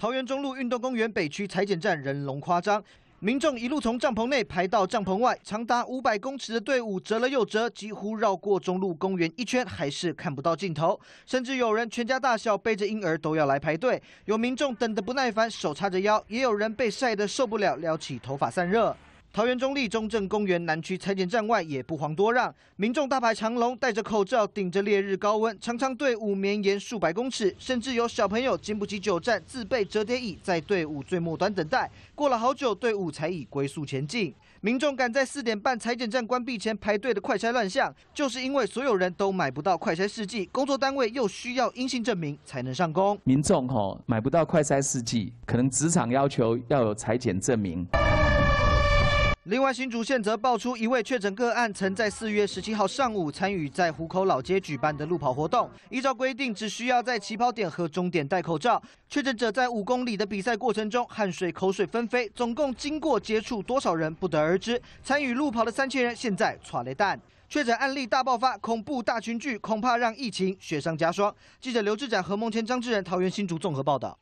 桃园中路运动公园北区裁剪站人龙夸张，民众一路从帐篷内排到帐篷外，长达五百公尺的队伍折了又折，几乎绕过中路公园一圈还是看不到尽头。甚至有人全家大小背着婴儿都要来排队，有民众等得不耐烦，手叉着腰；也有人被晒得受不了，撩起头发散热。桃园中立中正公园南区裁剪站外也不遑多让，民众大排长龙，戴着口罩，顶着烈日高温，长长队伍绵延数百公尺，甚至有小朋友经不起久站，自备折叠椅在队伍最末端等待。过了好久，队伍才以龟速前进。民众赶在四点半裁剪站关闭前排队的快拆乱象，就是因为所有人都买不到快拆试剂，工作单位又需要阴性证明才能上工。民众吼买不到快拆试剂，可能职场要求要有裁剪证明。另外，新竹县则爆出一位确诊个案，曾在四月十七号上午参与在湖口老街举办的路跑活动。依照规定，只需要在起跑点和终点戴口罩。确诊者在五公里的比赛过程中，汗水口水纷飞，总共经过接触多少人不得而知。参与路跑的三千人现在揣雷弹，确诊案例大爆发，恐怖大群聚，恐怕让疫情雪上加霜。记者刘志展、何梦谦、张志仁、桃园新竹综合报道。